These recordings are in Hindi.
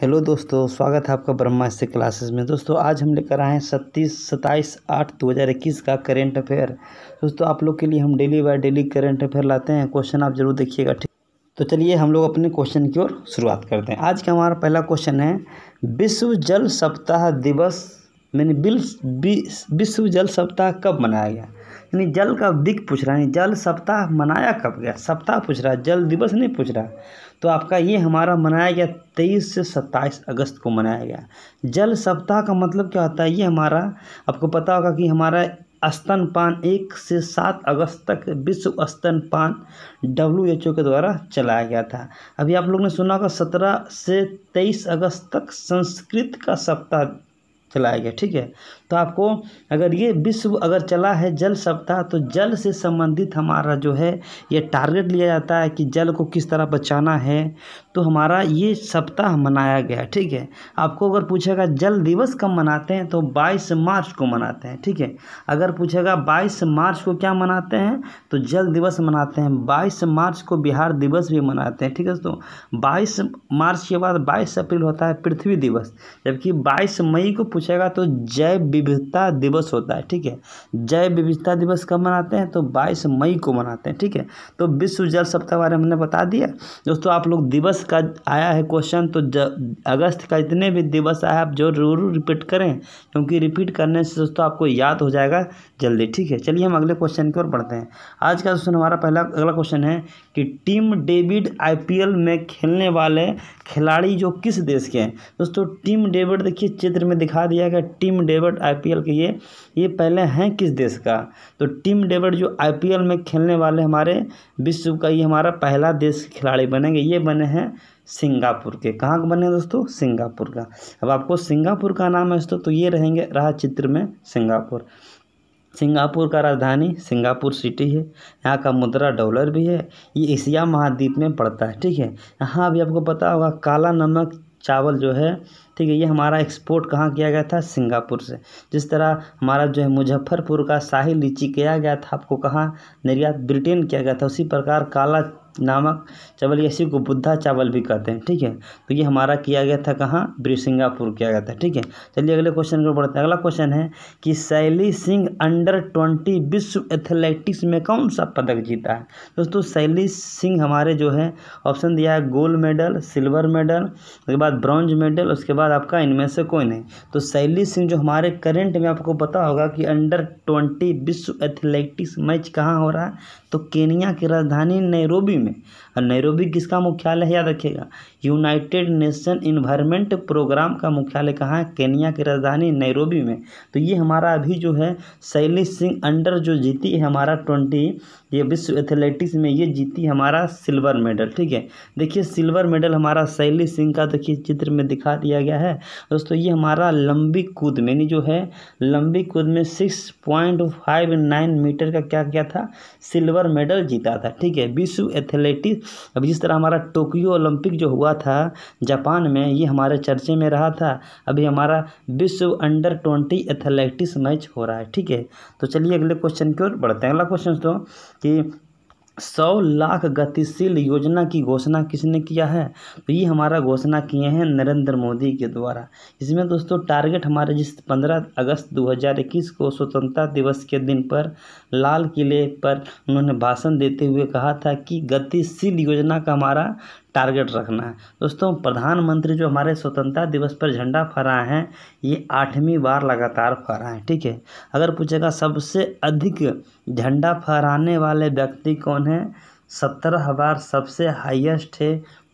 हेलो दोस्तों स्वागत है आपका ब्रह्मा से क्लासेस में दोस्तों आज हम लेकर आए हैं सत्तीस सत्ताईस आठ दो हज़ार इक्कीस का करेंट अफेयर दोस्तों आप लोग के लिए हम daily by daily current affair लाते हैं क्वेश्चन आप जरूर देखिएगा ठीक तो चलिए हम लोग अपने क्वेश्चन की ओर शुरुआत करते हैं आज का हमारा पहला क्वेश्चन है विश्व जल सप्ताह दिवस मैंने बिल विश्व जल सप्ताह कब मनाया गया यानी जल का दिक पूछ रहा है जल सप्ताह मनाया कब गया सप्ताह पूछ रहा है जल दिवस नहीं पूछ रहा तो आपका ये हमारा मनाया गया तेईस से सत्ताईस अगस्त को मनाया गया जल सप्ताह का मतलब क्या होता है ये हमारा आपको पता होगा कि हमारा स्तनपान एक से सात अगस्त तक विश्व स्तनपान डब्ल्यू एच ओ के द्वारा चलाया गया था अभी आप लोग ने सुना होगा सत्रह से तेईस अगस्त तक संस्कृत का सप्ताह चलाया गया ठीक है तो आपको अगर ये विश्व अगर चला है जल सप्ताह तो जल से संबंधित हमारा जो है ये टारगेट लिया जाता है कि जल को किस तरह बचाना है तो हमारा ये सप्ताह मनाया गया ठीक है आपको अगर पूछेगा जल दिवस कब मनाते हैं तो 22 मार्च को मनाते हैं ठीक है अगर पूछेगा 22 मार्च को क्या मनाते हैं तो जल दिवस मनाते हैं 22 मार्च को बिहार दिवस भी मनाते हैं ठीक है दोस्तों बाईस मार्च के बाद बाईस अप्रैल होता है पृथ्वी दिवस जबकि बाईस मई को पूछेगा तो जैव विविधता दिवस होता है ठीक है जैव विविधता दिवस कब मनाते हैं तो बाईस मई को मनाते हैं ठीक है तो विश्व जल सप्ताह बारे हमने बता दिया दोस्तों आप लोग दिवस का आया है क्वेश्चन तो अगस्त का जितने भी दिवस आया आप जरूर रिपीट करें क्योंकि रिपीट करने से दोस्तों आपको याद हो जाएगा जल्दी ठीक है चलिए हम अगले क्वेश्चन की ओर बढ़ते हैं आज का क्वेश्चन हमारा पहला अगला क्वेश्चन है कि टीम डेविड आईपीएल में खेलने वाले खिलाड़ी जो किस देश के हैं दोस्तों टीम डेविड देखिए चित्र में दिखा दिया गया टीम डेविड आईपीएल के ये ये पहले हैं किस देश का तो टीम डेविड जो आईपीएल में खेलने वाले हमारे विश्व का ये हमारा पहला देश खिलाड़ी बनेंगे ये बने हैं सिंगापुर के कहाँ के बने दोस्तों सिंगापुर का अब आपको सिंगापुर का नाम है दोस्तों तो ये रहेंगे रहा चित्र में सिंगापुर सिंगापुर का राजधानी सिंगापुर सिटी है यहाँ का मुद्रा डॉलर भी है ये एशिया महाद्वीप में पड़ता है ठीक है यहाँ अभी आपको पता होगा काला नमक चावल जो है ठीक है ये हमारा एक्सपोर्ट कहाँ किया गया था सिंगापुर से जिस तरह हमारा जो है मुजफ्फरपुर का शाही लीची किया गया था आपको कहाँ निर्यात ब्रिटेन किया गया था उसी प्रकार काला नामक चावल इसी को बुद्धा चावल भी कहते हैं ठीक है तो ये हमारा किया गया था कहाँ बिरसिंगापुर किया गया था ठीक है चलिए अगले क्वेश्चन को बढ़ते हैं अगला क्वेश्चन है कि शैली सिंह अंडर ट्वेंटी विश्व एथलेटिक्स में कौन सा पदक जीता है दोस्तों शैली सिंह हमारे जो है ऑप्शन दिया है गोल्ड मेडल सिल्वर मेडल उसके बाद ब्रॉन्ज मेडल उसके बाद आपका इनमें से कोई नहीं तो शैली सिंह जो हमारे करेंट में आपको पता होगा कि अंडर ट्वेंटी विश्व एथलेटिक्स मैच कहाँ हो रहा है तो केनिया की राजधानी नैरोबी में और नैरोबी किसका मुख्यालय है याद रखिएगा यूनाइटेड नेशन इन्वायरमेंट प्रोग्राम का मुख्यालय कहाँ है केनिया की राजधानी नैरोबी में तो ये हमारा अभी जो है शैली सिंह अंडर जो जीती है हमारा ट्वेंटी ये विश्व एथलेटिक्स में ये जीती हमारा सिल्वर मेडल ठीक है देखिए सिल्वर मेडल हमारा शैली सिंह का देखिए चित्र में दिखा दिया गया है दोस्तों ये हमारा लंबी कूद में यानी जो है लंबी कूद में six point five nine metre का क्या क्या था सिल्वर मेडल जीता था ठीक है विश्व एथलेटिक्स अब जिस तरह हमारा टोक्यो ओलंपिक जो हुआ था जापान में ये हमारे चर्चे में रहा था अभी हमारा विश्व अंडर ट्वेंटी एथलेटिक्स मैच हो रहा है ठीक है तो चलिए अगले क्वेश्चन की ओर बढ़ते हैं अगला क्वेश्चन दोस्तों कि सौ लाख गतिशील योजना की घोषणा किसने किया है तो ये हमारा घोषणा किए हैं नरेंद्र मोदी के द्वारा इसमें दोस्तों टारगेट हमारे जिस 15 अगस्त 2021 को स्वतंत्रता दिवस के दिन पर लाल किले पर उन्होंने भाषण देते हुए कहा था कि गतिशील योजना का हमारा टारगेट रखना है दोस्तों प्रधानमंत्री जो हमारे स्वतंत्रता दिवस पर झंडा फहराए हैं ये आठवीं बार लगातार फहराए ठीक है अगर पूछेगा सबसे अधिक झंडा फहराने वाले व्यक्ति कौन है सत्रह बार सबसे हाईएस्ट है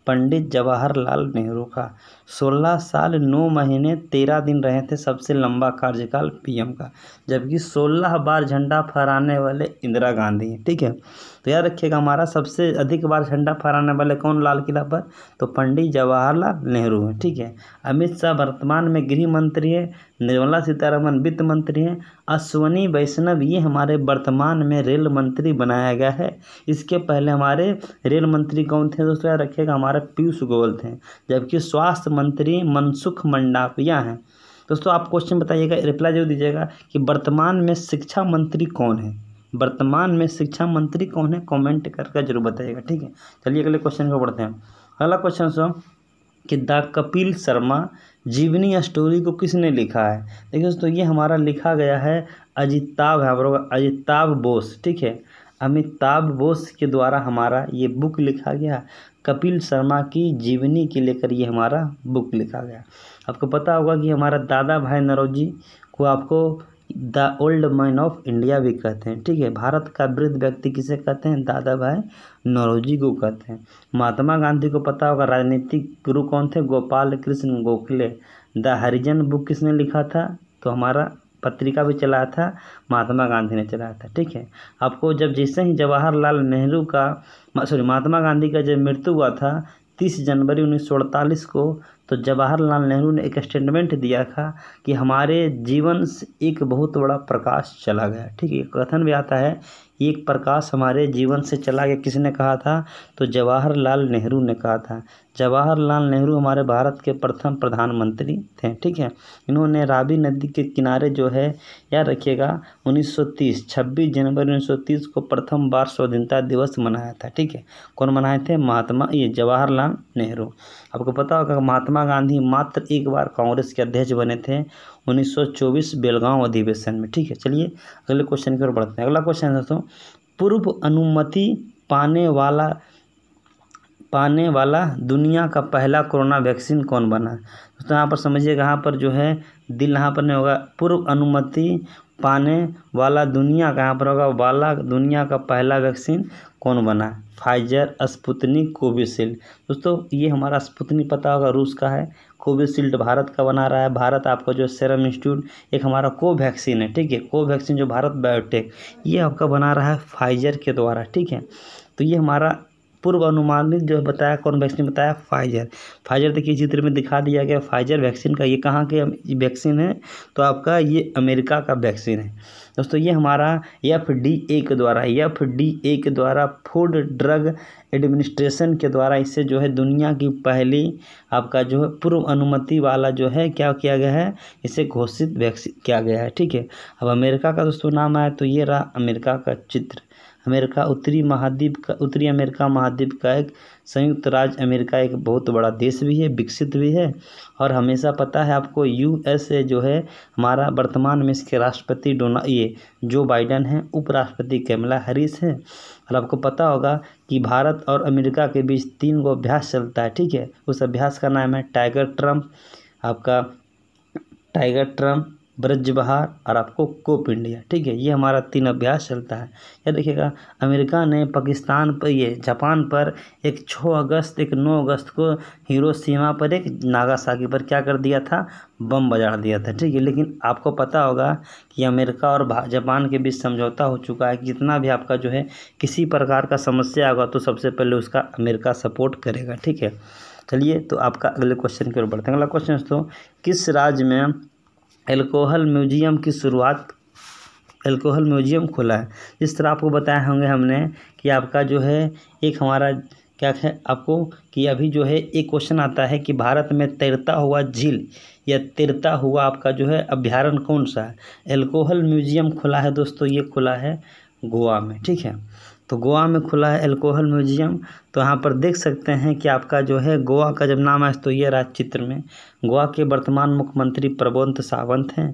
पंडित जवाहरलाल नेहरू का सोलह साल नौ महीने तेरह दिन रहे थे सबसे लंबा कार्यकाल पीएम का जबकि सोलह बार झंडा फहराने वाले इंदिरा गांधी हैं ठीक है तो याद रखिएगा हमारा सबसे अधिक बार झंडा फहराने वाले कौन लाल किला पर तो पंडित जवाहरलाल नेहरू हैं ठीक है अमित शाह वर्तमान में गृह मंत्री है निर्मला सीतारमन वित्त मंत्री हैं अश्वनी वैष्णव ये हमारे वर्तमान में रेल मंत्री बनाया गया है इसके पहले हमारे रेल मंत्री कौन थे दोस्तों याद रखिएगा हमारे पीयूष गोयल थे जबकि स्वास्थ्य मंत्री मनसुख मंडाविया हैं दोस्तों आप क्वेश्चन बताइएगा रिप्लाई जरूर दीजिएगा कि वर्तमान में शिक्षा मंत्री कौन है वर्तमान में शिक्षा मंत्री कौन है कमेंट करके जरूर बताइएगा ठीक है चलिए अगले क्वेश्चन को पढ़ते हैं अगला क्वेश्चन सो कि द कपिल शर्मा जीवनी स्टोरी को किसने लिखा है देखिए दोस्तों ये हमारा लिखा गया है अजिताभ है हम लोग अजिताभ बोस ठीक है अमिताभ बोस के द्वारा हमारा ये बुक लिखा गया कपिल शर्मा की जीवनी के लेकर ये हमारा बुक लिखा गया आपको पता होगा कि हमारा दादा भाई नरोजी को आपको the old man of India भी कहते हैं ठीक है भारत का वृद्ध व्यक्ति किसे कहते हैं दादा भाई नरोजी को कहते हैं महात्मा गांधी को पता होगा राजनीतिक गुरु कौन थे गोपाल कृष्ण गोखले द हरिजन बुक किसने लिखा था तो हमारा पत्रिका भी चलाया था महात्मा गांधी ने चलाया था ठीक है आपको जब जैसे ही जवाहरलाल नेहरू का सॉरी महात्मा गांधी का जब मृत्यु हुआ था तीस जनवरी उन्नीस सौ अड़तालीस को तो जवाहरलाल नेहरू ने एक स्टेटमेंट दिया था कि हमारे जीवन से एक बहुत बड़ा प्रकाश चला गया ठीक है कथन भी आता है एक प्रकाश हमारे जीवन से चला गया किसने कहा था तो जवाहरलाल नेहरू ने कहा था जवाहरलाल नेहरू हमारे भारत के प्रथम प्रधानमंत्री थे ठीक है इन्होंने रावी नदी के किनारे जो है याद रखिएगा 1930 26 जनवरी 1930 को प्रथम बार स्वाधीनता दिवस मनाया था ठीक है कौन मनाए थे महात्मा ये जवाहरलाल नेहरू आपको पता होगा महात्मा गांधी मात्र एक बार कांग्रेस के अध्यक्ष बने थे 1924 बेलगांव अधिवेशन में ठीक है चलिए अगले क्वेश्चन की ओर बढ़ते हैं अगला क्वेश्चन दोस्तों पूर्व अनुमति पाने वाला पाने वाला दुनिया का पहला कोरोना वैक्सीन कौन बना दोस्तों यहाँ पर समझिएगा यहाँ पर जो है दिल यहाँ पर नहीं होगा पूर्व अनुमति पाने वाला दुनिया का यहाँ पर होगा वाला दुनिया का पहला वैक्सीन कौन बना फाइजर स्पुतनिक कोविशील्ड दोस्तों ये हमारा स्पुतनिक पता होगा रूस का है कोविशील्ड भारत का बना रहा है भारत आपका जो सेरम इंस्टीट्यूट एक हमारा कोवैक्सीन है ठीक है कोवैक्सीन जो भारत बायोटेक ये आपका बना रहा है फाइजर के द्वारा ठीक है तो ये हमारा पूर्व अनुमानित जो है बताया कौन वैक्सीन बताया फाइजर फाइजर देखिए चित्र में दिखा दिया गया फाइजर वैक्सीन का ये कहाँ के वैक्सीन है तो आपका ये अमेरिका का वैक्सीन है दोस्तों ये हमारा एफ डी ए के द्वारा एफ डी ए के द्वारा फूड ड्रग एडमिनिस्ट्रेशन के द्वारा इसे जो है दुनिया की पहली आपका जो है पूर्व अनुमति वाला जो है क्या किया गया है इसे घोषित वैक्सीन किया गया है ठीक है अब अमेरिका का दोस्तों नाम आया तो ये रहा अमेरिका का चित्र अमेरिका उत्तरी महाद्वीप का उत्तरी अमेरिका महाद्वीप का एक संयुक्त राज्य अमेरिका एक बहुत बड़ा देश भी है विकसित भी है और हमेशा पता है आपको यू एस ए जो है हमारा वर्तमान में इसके राष्ट्रपति डोना ये जो बाइडन है उपराष्ट्रपति कैमला हैरिस हैं और आपको पता होगा कि भारत और अमेरिका के बीच तीन गो अभ्यास चलता है ठीक है उस अभ्यास का नाम है टाइगर ट्रम्प आपका टाइगर ट्रम्प ब्रजबहार और आपको कोप इंडिया ठीक है ये हमारा तीन अभ्यास चलता है या देखिएगा अमेरिका ने पाकिस्तान पर ये जापान पर एक छः अगस्त एक नौ अगस्त को हीरो सीमा पर एक नागासाकी पर क्या कर दिया था बम बजा दिया था ठीक है लेकिन आपको पता होगा कि अमेरिका और जापान के बीच समझौता हो चुका है जितना भी आपका जो है किसी प्रकार का समस्या होगा तो सबसे पहले उसका अमेरिका सपोर्ट करेगा ठीक है चलिए तो आपका अगले क्वेश्चन की ओर बढ़ते हैं अगला क्वेश्चन दोस्तों किस राज्य में एल्कोहल म्यूजियम की शुरुआत एल्कोहल म्यूजियम खोला है जिस तरह आपको बताए होंगे हमने कि आपका जो है एक हमारा क्या है आपको कि अभी जो है एक क्वेश्चन आता है कि भारत में तैरता हुआ झील या तैरता हुआ आपका जो है अभ्यारण कौन सा है एल्कोहल म्यूजियम खुला है दोस्तों ये खुला है गोवा में ठीक है तो गोवा में खुला है एल्कोहल म्यूजियम तो यहाँ पर देख सकते हैं कि आपका जो है गोवा का जब नाम है तो ये रहा चित्र में गोवा के वर्तमान मुख्यमंत्री प्रबोध सावंत हैं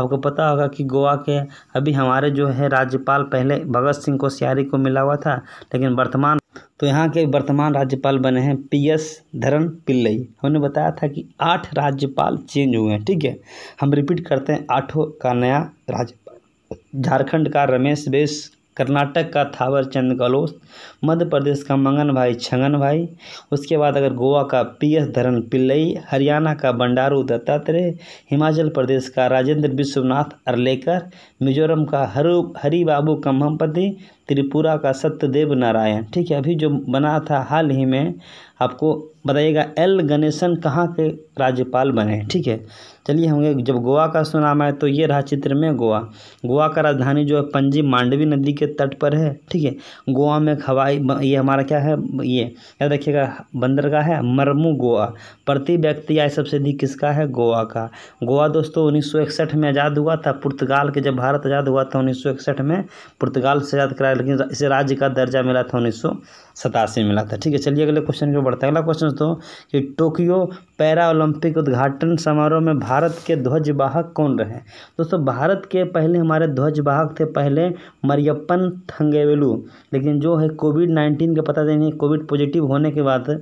आपको पता होगा कि गोवा के अभी हमारे जो है राज्यपाल पहले भगत सिंह कोश्यारी को मिला हुआ था लेकिन वर्तमान तो यहाँ के वर्तमान राज्यपाल बने हैं पी एस धरन पिल्लई हमने बताया था कि आठ राज्यपाल चेंज हुए हैं ठीक है हम रिपीट करते हैं आठों का नया राज्यपाल झारखंड का रमेश बेस कर्नाटक का थावर चंद गहलोत मध्य प्रदेश का मंगन भाई छंगन भाई उसके बाद अगर गोवा का पी एस धरन पिल्लई हरियाणा का बंडारू दत्तात्रेय हिमाचल प्रदेश का राजेंद्र विश्वनाथ अरलेकर मिजोरम का हरु हरिबाबू कम्हमपति त्रिपुरा का सत्यदेव नारायण ठीक है अभी जो बना था हाल ही में आपको बताइएगा एल गणेशन कहाँ के राज्यपाल बने ठीक है चलिए होंगे जब गोवा का सुनामा है तो ये रहा चित्र में गोवा गोवा का राजधानी जो है पंजी मांडवी नदी के तट पर है ठीक है गोवा में एक हवाई ये हमारा क्या है ये याद देखिएगा बंदरगाह है मरमू गोवा प्रति व्यक्ति आय सबसे अधिक किसका है गोवा का गोवा दोस्तों उन्नीस में आज़ाद हुआ था पुर्तगाल के जब भारत आज़ाद हुआ था उन्नीस में पुर्तगाल से आज़ाद कराया लेकिन इसे राज्य का दर्जा मिला था उन्नीस में मिला था ठीक है चलिए अगले क्वेश्चन जो बढ़ता है अगला क्वेश्चन तो कि टोक्यो पैरा ओलंपिक उद्घाटन समारोह में भारत के ध्वजवाहक कौन रहे दोस्तों भारत के पहले हमारे ध्वजवाहक थे पहले मरियप्पन थंगेवेलू लेकिन जो है कोविड नाइन्टीन का पता चलिए कोविड पॉजिटिव होने के बाद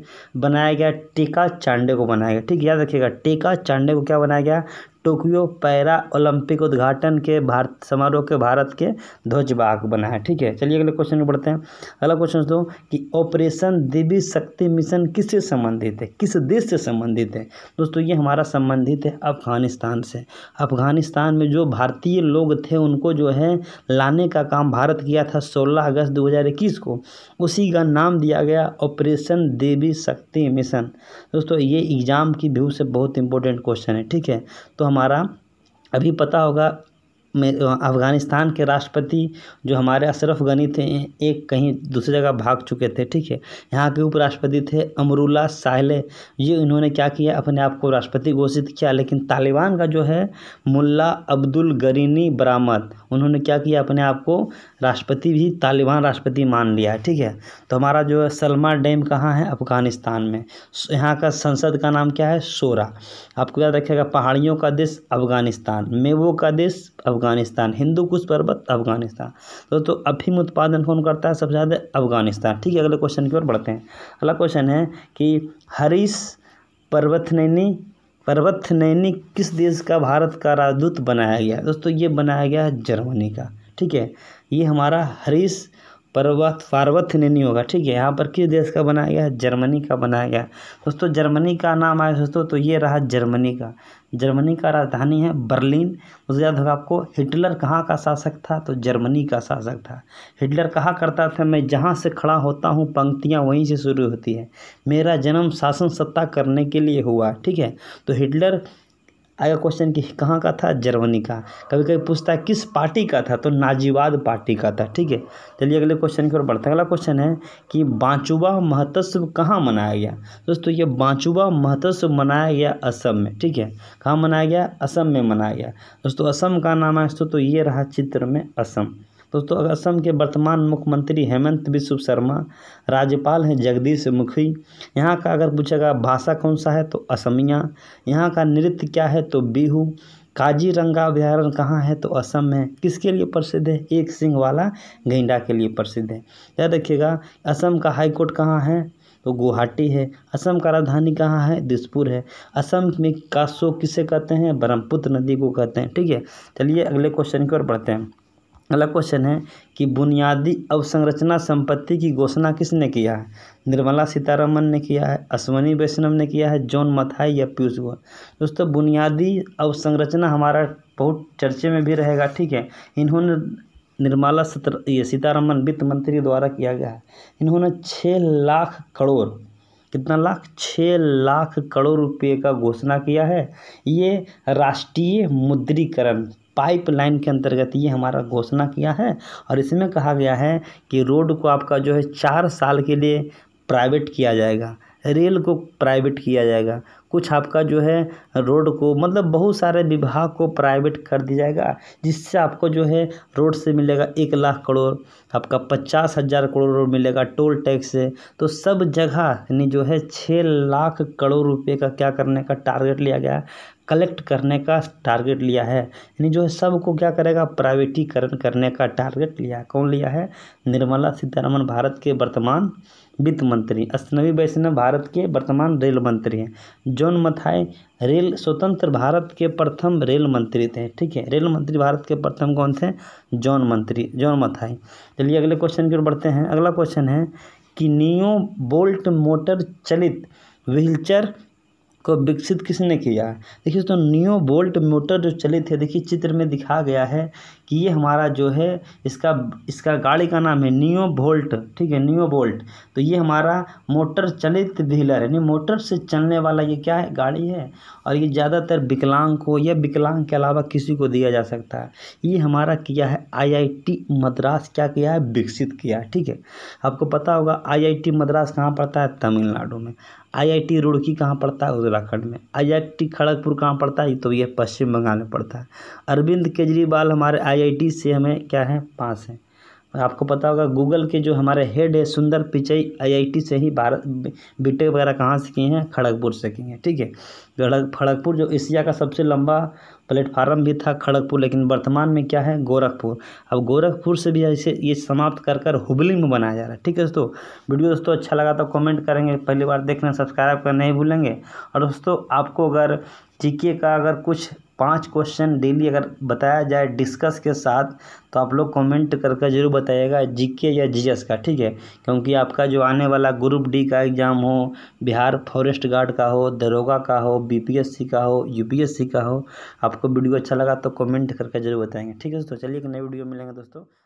बनाया गया टीका चांडे को बनाया गया ठीक याद रखिएगा टीका चांडे को क्या बनाया गया टोक्यो पैरा ओलंपिक उद्घाटन के भारत समारोह के भारत के ध्वजवाहक बना है ठीक है चलिए अगले क्वेश्चन में बढ़ते हैं अगला क्वेश्चन दो कि ऑपरेशन दिव्य शक्ति मिशन किससे संबंधित है किस देश से संबंधित है दोस्तों ये हमारा संबंधित है अफगानिस्तान से अफगानिस्तान में जो भारतीय लोग थे उनको जो है लाने का काम भारत किया था सोलह अगस्त दो को उसी का नाम दिया गया ऑपरेशन देवी शक्ति मिशन दोस्तों ये एग्ज़ाम की व्यू से बहुत इंपॉर्टेंट क्वेश्चन है ठीक है तो हमारा अभी पता होगा में अफ़गानिस्तान के राष्ट्रपति जो हमारे अशरफ़ गनी थे एक कहीं दूसरी जगह भाग चुके थे ठीक है यहाँ के उपराष्ट्रपति थे अमरुल्ला साहले ये इन्होंने क्या किया अपने आप को राष्ट्रपति घोषित किया लेकिन तालिबान का जो है मुल्ला अब्दुल गरीनी बरामद उन्होंने क्या किया अपने आप को राष्ट्रपति भी तालिबान राष्ट्रपति मान लिया ठीक है तो हमारा जो है सलमा डैम कहाँ है अफ़गानिस्तान में यहाँ का संसद का नाम क्या है शोरा आपको याद रखेगा पहाड़ियों का देश अफ़गानिस्तान मेवो का देश अफ़गानिस्तान हिंदू कुश पर्वत अफ़गानिस्तान दोस्तों तो अफीम उत्पादन कौन करता है सबसे ज़्यादा अफ़गानिस्तान ठीक है अगले क्वेश्चन की ओर बढ़ते हैं अगला क्वेश्चन है कि हरीश पर्वतनैनी पर्वत नैनी किस देश का भारत का राजदूत बनाया गया दोस्तों ये बनाया गया है जर्मनी का ठीक है ये हमारा हरीश पर्वत फार्वत ने नहीं होगा ठीक है यहाँ पर किस देश का बनाया गया जर्मनी का बनाया गया दोस्तों जर्मनी का नाम आया दोस्तों तो ये रहा जर्मनी का जर्मनी का राजधानी है बर्लिन उसके याद होगा आपको हिटलर कहाँ का शासक था तो जर्मनी का शासक था हिटलर कहा करता था मैं जहाँ से खड़ा होता हूँ पंक्तियाँ वहीं से शुरू होती है मेरा जन्म शासन सत्ता करने के लिए हुआ ठीक है तो हिटलर आएगा क्वेश्चन कि कहाँ का था जर्मनी का कभी कभी पूछता है किस पार्टी का था तो नाजीवाद पार्टी का था ठीक है चलिए अगले क्वेश्चन की ओर बढ़ते हैं अगला क्वेश्चन है कि बाँचुबा महत्सव कहाँ मनाया गया दोस्तों ये बाँचुबा महत्स्व मनाया गया असम में ठीक है कहाँ मनाया गया असम में मनाया गया दोस्तों असम का नाम है दोस्तों तो ये रहा चित्र में असम दोस्तों असम के वर्तमान मुख्यमंत्री हेमंत विश्व शर्मा राज्यपाल हैं जगदीश मुखी यहाँ का अगर पूछेगा भाषा कौन सा है तो असमिया यहाँ का नृत्य क्या है तो बिहू काजी रंगा अभ्यारण्य कहाँ है तो असम में किसके लिए प्रसिद्ध है एक सिंह वाला गेंडा के लिए प्रसिद्ध है याद रखिएगा असम का हाईकोर्ट कहाँ है तो गुवाहाटी है असम का राजधानी कहाँ है दिसपुर है असम में कासो किसे कहते हैं ब्रह्मपुत्र नदी को कहते हैं ठीक है चलिए अगले क्वेश्चन की ओर बढ़ते हैं अगला क्वेश्चन है कि बुनियादी अवसंरचना संपत्ति की घोषणा किसने किया है निर्मला सीतारमन ने किया है अश्वनी वैष्णव ने किया है जॉन मथाई या पीयूष गोयल दोस्तों बुनियादी अवसंरचना हमारा बहुत चर्चे में भी रहेगा ठीक है इन्होंने निर्मला ये सीतारमन वित्त मंत्री द्वारा किया गया है इन्होंने छः लाख करोड़ कितना लाख छः लाख करोड़ रुपये का घोषणा किया है ये राष्ट्रीय मुद्रीकरण पाइपलाइन के अंतर्गत ये हमारा घोषणा किया है और इसमें कहा गया है कि रोड को आपका जो है चार साल के लिए प्राइवेट किया जाएगा रेल को प्राइवेट किया जाएगा कुछ आपका जो है रोड को मतलब बहुत सारे विभाग को प्राइवेट कर दिया जाएगा जिससे आपको जो है रोड से मिलेगा एक लाख करोड़ आपका पचास हज़ार करोड़ रोड मिलेगा टोल टैक्स से तो सब जगह यानी जो है छः लाख करोड़ रुपए का क्या करने का टारगेट लिया गया कलेक्ट करने का टारगेट लिया है यानी जो है सबको क्या करेगा प्राइवेटीकरण करने का टारगेट लिया कौन लिया है निर्मला सीतारमन भारत के वर्तमान वित्त मंत्री अस्नवी वैष्णव भारत के वर्तमान रेल मंत्री हैं जॉन मथाई रेल स्वतंत्र भारत के प्रथम रेल मंत्री थे ठीक है रेल मंत्री भारत के प्रथम कौन थे जॉन मंत्री जॉन मथाई चलिए अगले क्वेश्चन की ओर बढ़ते हैं अगला क्वेश्चन है कि नियो बोल्ट मोटर चलित व्हीलचेयर को विकसित किसने किया देखिए तो न्यू बोल्ट मोटर जो चले थे देखिए चित्र में दिखा गया है कि ये हमारा जो है इसका इसका गाड़ी का नाम है न्यू बोल्ट ठीक है न्यू बोल्ट तो ये हमारा मोटर चलित व्हीलर यानी मोटर से चलने वाला ये क्या है गाड़ी है और ये ज़्यादातर विकलांग को या विकलांग के अलावा किसी को दिया जा सकता है ये हमारा किया है आईआईटी मद्रास क्या किया है विकसित किया है ठीक है आपको पता होगा आईआईटी मद्रास कहाँ पड़ता है तमिलनाडु में आईआईटी रुड़की कहाँ पड़ता है उत्तराखंड में आई आई टी खड़गपुर कहाँ पड़ता है तो यह पश्चिम बंगाल में पड़ता है अरविंद केजरीवाल हमारे आई आई टी से हमें क्या है पास हैं आपको पता होगा गूगल के जो हमारे हेड है सुंदर पिचई आईआईटी से ही भारत बीटेक वगैरह कहाँ से किए हैं खड़गपुर से किए हैं ठीक है खड़गपुर जो एशिया का सबसे लंबा प्लेटफार्म भी था खड़गपुर लेकिन वर्तमान में क्या है गोरखपुर अब गोरखपुर से भी ऐसे ये समाप्त कर कर हुबली में बनाया जा रहा है ठीक है दोस्तों वीडियो दोस्तों अच्छा लगा तो कमेंट करेंगे पहली बार देखना सब्सक्राइब करना नहीं भूलेंगे और दोस्तों आपको अगर जीके का अगर कुछ पाँच क्वेश्चन डेली अगर बताया जाए डिस्कस के साथ तो आप लोग कमेंट करके जरूर बताइएगा जी के या जी एस का ठीक है क्योंकि आपका जो आने वाला ग्रुप डी का एग्ज़ाम हो बिहार फॉरेस्ट गार्ड का हो दरोगा का हो बी पी एस सी का हो यू पी एस सी का हो आपको वीडियो अच्छा लगा तो कमेंट करके जरूर बताएंगे ठीक है दोस्तों चलिए एक नई वीडियो मिलेंगे दोस्तों